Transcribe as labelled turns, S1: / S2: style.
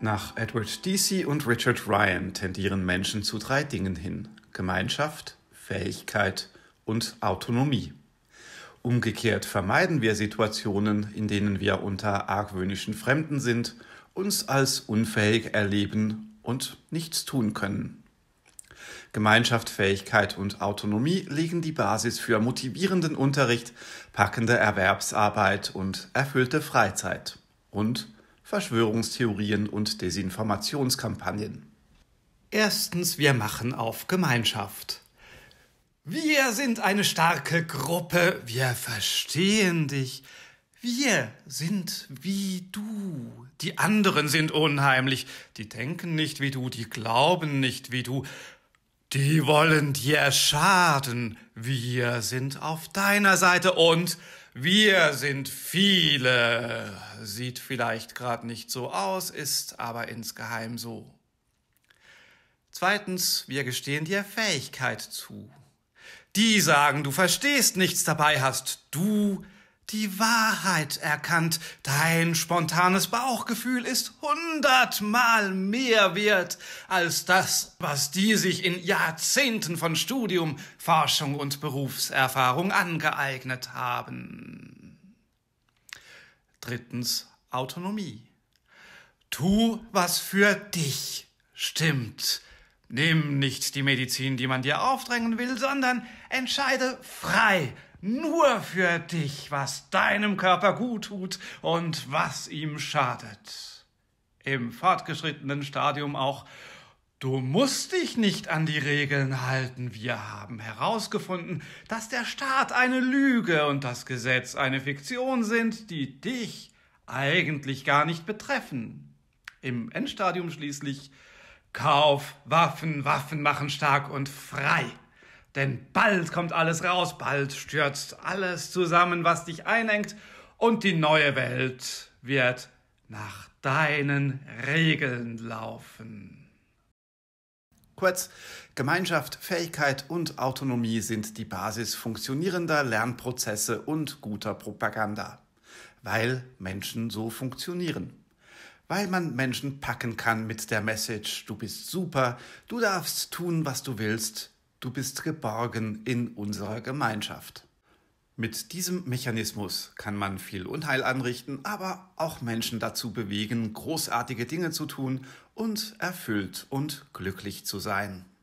S1: Nach Edward Deci und Richard Ryan tendieren Menschen zu drei Dingen hin: Gemeinschaft, Fähigkeit und Autonomie. Umgekehrt vermeiden wir Situationen, in denen wir unter argwöhnischen Fremden sind, uns als unfähig erleben und nichts tun können. Gemeinschaft, Fähigkeit und Autonomie legen die Basis für motivierenden Unterricht, packende Erwerbsarbeit und erfüllte Freizeit. Und Verschwörungstheorien und Desinformationskampagnen. Erstens, wir machen auf Gemeinschaft. Wir sind eine starke Gruppe, wir verstehen dich. Wir sind wie du. Die anderen sind unheimlich, die denken nicht wie du, die glauben nicht wie du, die wollen dir schaden. Wir sind auf deiner Seite und wir sind viele. Sieht vielleicht gerade nicht so aus, ist aber insgeheim so. Zweitens, wir gestehen dir Fähigkeit zu. Die sagen, du verstehst nichts dabei, hast du die Wahrheit erkannt. Dein spontanes Bauchgefühl ist hundertmal mehr wert als das, was die sich in Jahrzehnten von Studium, Forschung und Berufserfahrung angeeignet haben. Drittens Autonomie. Tu, was für dich stimmt. Nimm nicht die Medizin, die man dir aufdrängen will, sondern entscheide frei, nur für dich, was deinem Körper gut tut und was ihm schadet. Im fortgeschrittenen Stadium auch Du musst dich nicht an die Regeln halten. Wir haben herausgefunden, dass der Staat eine Lüge und das Gesetz eine Fiktion sind, die dich eigentlich gar nicht betreffen. Im Endstadium schließlich Kauf Waffen, Waffen machen stark und frei. Denn bald kommt alles raus, bald stürzt alles zusammen, was dich einengt, und die neue Welt wird nach deinen Regeln laufen. Kurz, Gemeinschaft, Fähigkeit und Autonomie sind die Basis funktionierender Lernprozesse und guter Propaganda, weil Menschen so funktionieren weil man Menschen packen kann mit der Message, du bist super, du darfst tun, was du willst, du bist geborgen in unserer Gemeinschaft. Mit diesem Mechanismus kann man viel Unheil anrichten, aber auch Menschen dazu bewegen, großartige Dinge zu tun und erfüllt und glücklich zu sein.